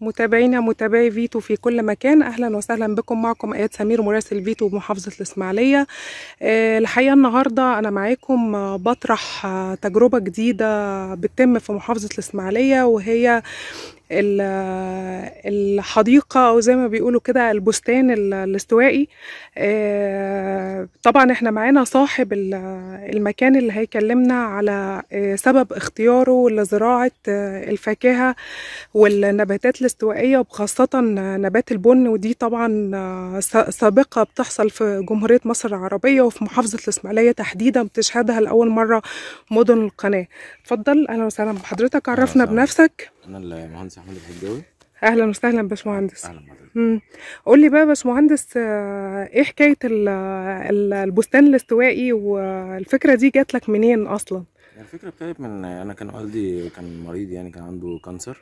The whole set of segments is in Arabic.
متابعينا متابعي فيتو في كل مكان اهلا وسهلا بكم معكم ايات سمير مراسل فيتو بمحافظه الاسماعيليه آه، الحقيقه النهارده انا معاكم آه، بطرح آه، تجربه جديده بتتم في محافظه الاسماعيليه وهي الحديقة أو زي ما بيقولوا كده البستان الاستوائي آه، طبعا احنا معانا صاحب المكان اللي هيكلمنا على آه، سبب اختياره لزراعة آه، الفاكهة والنباتات الاستوائية وخاصة نبات البن ودي طبعا سابقة بتحصل في جمهورية مصر العربية وفي محافظة الإسماعيلية تحديدا بتشهدها لأول مرة مدن القناة اتفضل أهلا وسهلا بحضرتك عرفنا بنفسك انا المهندس احمد الحجاوي اهلا وسهلا باشمهندس اهلا بحضرتك قول لي بقى باشمهندس آه، ايه حكايه البستان الاستوائي والفكره دي جات لك منين اصلا الفكره بتاعت من انا كان والدي كان مريض يعني كان عنده كانسر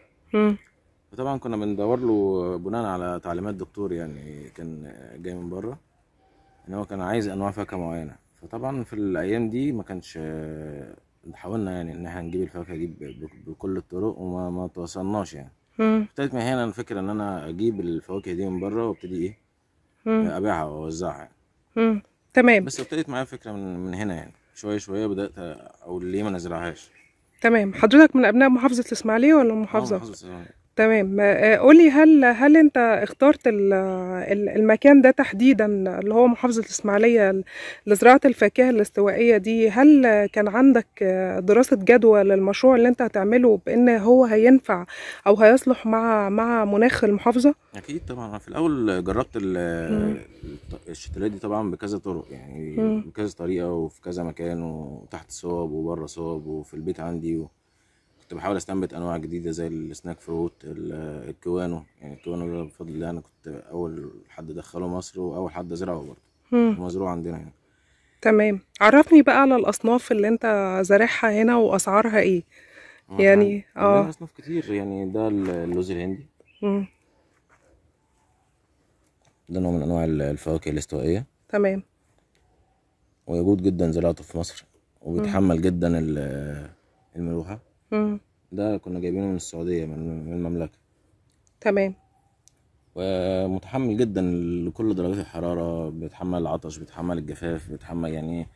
فطبعا كنا بندور له بناء على تعليمات دكتور يعني كان جاي من بره ان هو كان عايز انواع فاكهه معينه فطبعا في الايام دي ما كانش حاولنا يعني ان احنا نجيب الفواكه دي بكل الطرق وما ما توصلناش يعني ابتدت من هنا الفكره ان انا اجيب الفواكه دي من بره وابتدي ايه ابيعها واوزعها يعني تمام بس ابتدت معايا فكره من, من هنا يعني شويه شويه بدات او ليه ما نزرعهاش تمام حضرتك من ابناء محافظه الاسماعيليه ولا آه، محافظه؟ محافظه الاسماعيليه تمام آه، آه، قولي هل هل انت اخترت المكان ده تحديدا اللي هو محافظة الإسماعيلية لزراعة الفاكهة الاستوائية دي هل كان عندك آه، دراسة جدوى للمشروع اللي انت هتعمله بأن هو هينفع أو هيصلح مع مع مناخ المحافظة؟ أكيد طبعا أنا في الأول جربت الشتلات دي طبعا بكذا طرق يعني بكذا طريقة وفي كذا مكان وتحت صوب وبره صوب وفي البيت عندي و... بحاول استنبت انواع جديده زي السناك فروت الكوانو يعني الكوانو ده بفضل الله انا كنت اول حد دخله مصر واول حد زرعه برضه مزروع عندنا يعني تمام عرفني بقى على الاصناف اللي انت زارعها هنا واسعارها ايه آه، يعني اه اصناف كتير يعني ده اللوز الهندي مم. ده نوع من انواع الفواكه الاستوائيه تمام ويجود جدا زراعته في مصر وبيتحمل جدا الملوحه ده كنا جايبينه من السعوديه من المملكه تمام ومتحمل جدا لكل درجات الحراره بيتحمل العطش بيتحمل الجفاف بيتحمل يعني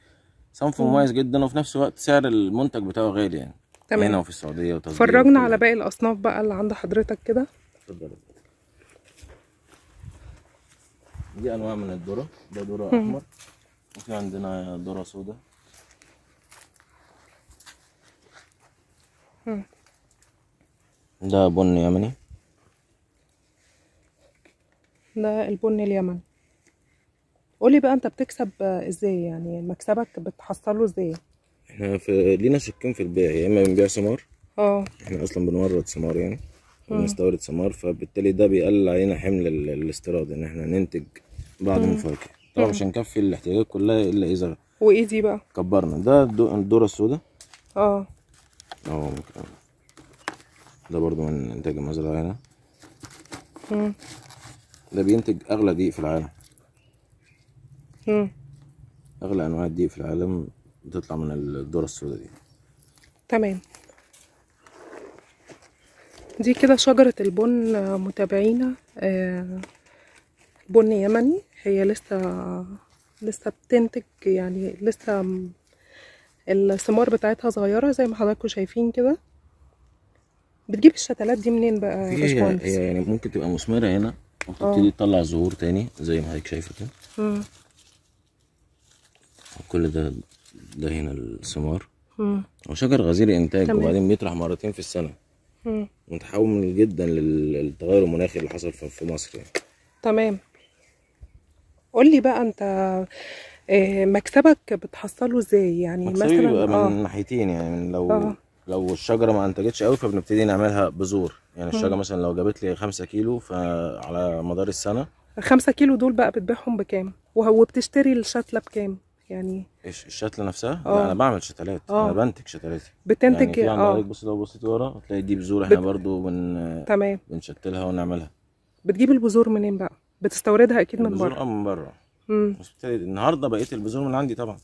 صنف مميز جدا وفي نفس الوقت سعر المنتج بتاعه غالي يعني تمام هنا وفي السعوديه وتصدير فرجنا على باقي الاصناف بقى اللي عند حضرتك كده اتفضل دي انواع من الذره ده ذره احمر وفي عندنا ذره سوداء ده بن يمني ده البن اليمني قولي بقى انت بتكسب ازاي يعني مكسبك بتحصله ازاي احنا في لينا شكين في البيع يا اما بنبيع سمار اه احنا اصلا بنورد سمار يعني بنستورد سمار فبالتالي ده بيقلل علينا حمل الاستيراد ان احنا ننتج بعض من الفواكه طبعا مش هنكفي الاحتياجات كلها الا اذا وايه دي بقى كبرنا ده الدوره السوداء اه اه ده برضو من انتاج المزرعة هنا ده بينتج اغلى دقيق في العالم اغلى انواع الدقيق في العالم بتطلع من الذرة السوداء دي تمام دي كده شجرة البن متابعينا آه، بن يمني هي لسه لسه بتنتج يعني لسه الثمار بتاعتها صغيره زي ما حضراتكم شايفين كده بتجيب الشتلات دي منين بقى يا باشمهندس؟ يعني ممكن تبقى مثمره هنا وتبتدي اه. تطلع زهور تاني زي ما حضرتك شايفه كده كل ده ده هنا الثمار هو شجر غزير انتاج تمام. وبعدين بيطرح مرتين في السنه متحول جدا للتغير المناخي اللي حصل في مصر يعني تمام قول لي بقى انت آه، مكسبك بتحصله ازاي يعني مثلا بيبقى من آه. ناحيتين يعني من لو آه. لو الشجره ما انتجتش قوي فبنبتدي نعملها بذور يعني الشجره مثلا لو جابت لي 5 كيلو فعلى مدار السنه 5 كيلو دول بقى بتبيعهم بكام وبتشتري الشتله بكام يعني الشتله نفسها آه. لا انا بعمل شتلات آه. انا بنتج شتلاتي بتنتج يعني إيه؟ اه بص لو بصيت ورا هتلاقي دي بذور احنا بت... برضو بن تمام بنشتلها ونعملها بتجيب البذور منين بقى بتستوردها اكيد من بره آه، من بره النهارده بقيت البذور من عندي طبعا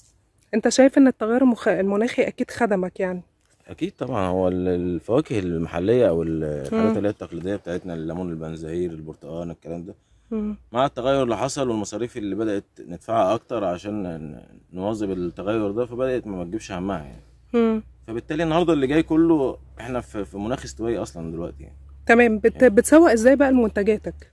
انت شايف ان التغير المخ... المناخي اكيد خدمك يعني اكيد طبعا هو الفواكه المحليه او الحاجات اللي هي التقليديه بتاعتنا الليمون البنزهير البرتقال الكلام ده مم. مع التغير اللي حصل والمصاريف اللي بدات ندفعها اكتر عشان نواظب التغير ده فبدات ما تجيبش همها يعني مم. فبالتالي النهارده اللي جاي كله احنا في مناخ استوائي اصلا دلوقتي يعني تمام بت... يعني. بتسوق ازاي بقى لمنتجاتك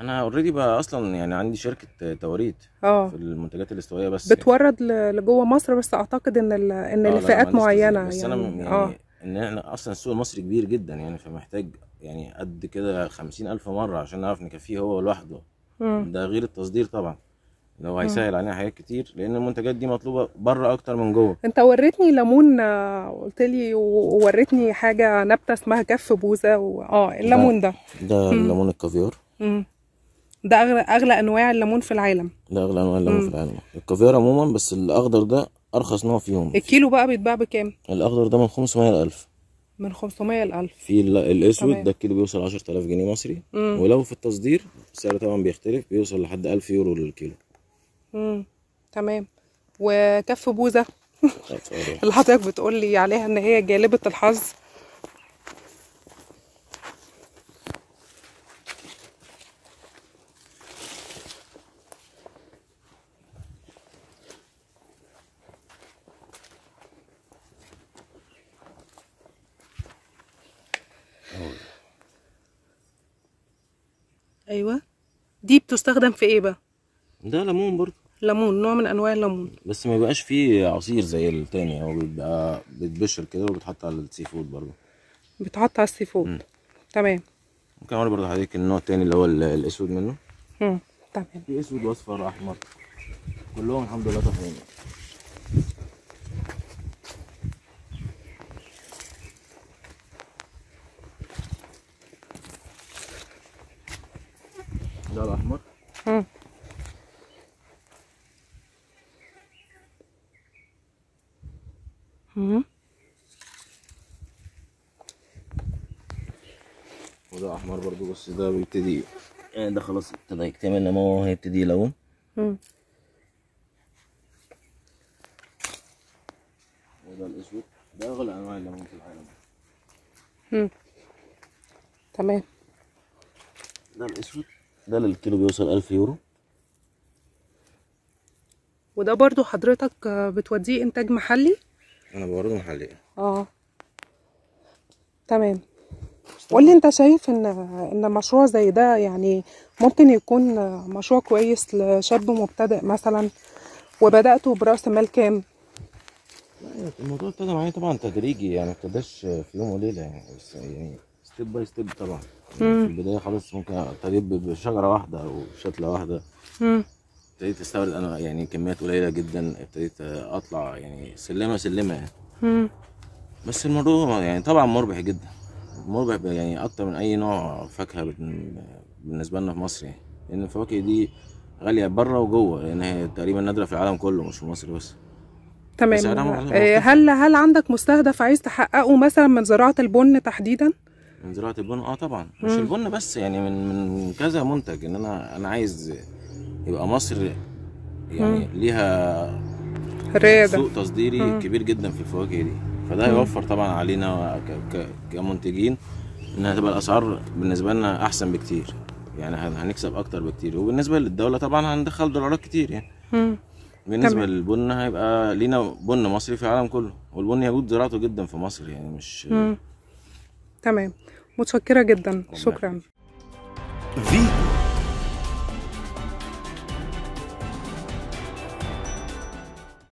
انا اوريدي بقى اصلا يعني عندي شركه توريد اه في المنتجات الاستوائيه بس يعني بتورد يعني. لجوه مصر بس اعتقد ان ال... ان آه، لفئات معينه بس يعني انا يعني, يعني آه. ان احنا اصلا السوق المصري كبير جدا يعني فمحتاج يعني قد كده خمسين الف مره عشان نعرف نكفيه هو لوحده ده غير التصدير طبعا اللي هو هيسهل علينا حاجات كتير لان المنتجات دي مطلوبه بره اكتر من جوه انت وريتني ليمون آه، قلت لي ووريتني حاجه نبته اسمها كف بوزه و... اه الليمون ده ده, ده الليمون الكافيار امم ده اغلى اغلى انواع الليمون في العالم ده اغلى انواع الليمون في العالم الكافيار عموما بس الاخضر ده ارخص نوع فيهم الكيلو بقى بيتباع بكام الاخضر ده من 500 ل 1000 من 500 ل 1000 في الاسود ده الكيلو بيوصل 10000 جنيه مصري مم. ولو في التصدير سعره طبعا بيختلف بيوصل لحد 1000 يورو للكيلو امم تمام وكف بوزه اللي حضرتك بتقول لي عليها ان هي جالبه الحظ ايوه دي بتستخدم في ايه بقى ده ليمون برضه ليمون نوع من انواع الليمون بس ما بيبقاش فيه عصير زي التاني هو بيبقى بيتبشر كده وبتحط على السي فود برضه بيتحط على السي فود تمام ممكن اقول برضه حضرتك النوع التاني اللي هو الاسود منه امم تمام في اسود واصفر احمر كلهم الحمد لله طحينين وده احمر برضو بس ده بيبتدي يعني ده خلاص ابتدى يكتمل لما هو هيبتدي يلون وده الاسود ده اغلى انواع الليمون في العالم تمام ده الاسود ده للكيلو بيوصل 1000 يورو وده برضو حضرتك بتوديه انتاج محلي انا برضه محلقه اه تمام قول لي انت شايف ان ان مشروع زي ده يعني ممكن يكون مشروع كويس لشاب مبتدئ مثلا وبداته براس مال كام الموضوع ابتدى معايا طبعا تدريجي يعني ما ابتداش في يوم وليله يعني بس يعني ستيب باي ستيب طبعا يعني في البدايه خالص ممكن ابتديت بشجره واحده او شتله واحده مم. ابتديت استورد انا يعني كميات قليله جدا ابتديت اطلع يعني سلمه سلمه يعني بس الموضوع يعني طبعا مربح جدا مربح يعني اكتر من اي نوع فاكهه بالنسبه لنا في مصر يعني لان الفواكه دي غاليه بره وجوه لان هي تقريبا نادره في العالم كله مش في مصر بس تمام يعني إيه، هل هل عندك مستهدف عايز تحققه مثلا من زراعه البن تحديدا؟ من زراعه البن اه طبعا مش البن بس يعني من من كذا منتج ان انا انا عايز يبقى مصر يعني مم. ليها رياضة. سوق تصديري مم. كبير جدا في الفواكه دي فده هيوفر طبعا علينا كمنتجين ان هتبقى الاسعار بالنسبه لنا احسن بكتير يعني هنكسب اكتر بكتير وبالنسبه للدوله طبعا هندخل دولارات كتير يعني مم. بالنسبه للبن هيبقى لينا بن مصري في العالم كله والبن يجود زراعته جدا في مصر يعني مش مم. تمام متشكره جدا شكرا